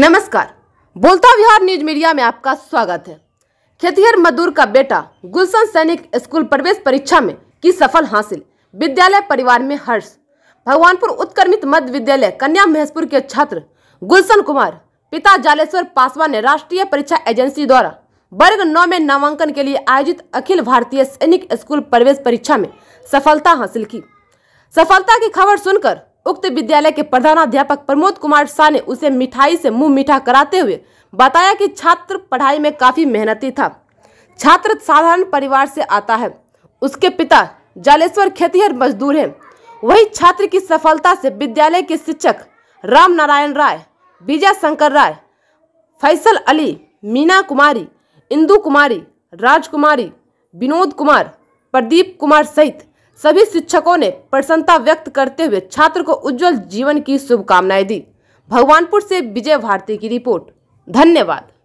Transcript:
नमस्कार बोलता Bihar news media में आपका स्वागत है खेतिहर मजदूर का बेटा गुलशन सैनिक स्कूल प्रवेश परीक्षा में की सफल हासिल विद्यालय परिवार में हर्ष भगवानपुर उत्क्रमित मध्य विद्यालय कन्या महेशपुर के छात्र गुलशन कुमार पिता जालेश्वर पासवान ने राष्ट्रीय परीक्षा एजेंसी द्वारा वर्ग नौ में नामांकन के लिए आयोजित अखिल भारतीय सैनिक स्कूल प्रवेश परीक्षा में सफलता हासिल की सफलता की खबर सुनकर उक्त विद्यालय के प्रधानाध्यापक प्रमोद कुमार शाह ने उसे मिठाई से मुंह मीठा कराते हुए बताया कि छात्र पढ़ाई में काफ़ी मेहनती था छात्र साधारण परिवार से आता है उसके पिता जालेश्वर खेतीहर मजदूर हैं वही छात्र की सफलता से विद्यालय के शिक्षक राम नारायण राय विजय शंकर राय फैसल अली मीना कुमारी इंदू कुमारी राजकुमारी विनोद कुमार प्रदीप कुमार सहित सभी शिक्षकों ने प्रसन्नता व्यक्त करते हुए छात्र को उज्जवल जीवन की शुभकामनाएं दी भगवानपुर से विजय भारती की रिपोर्ट धन्यवाद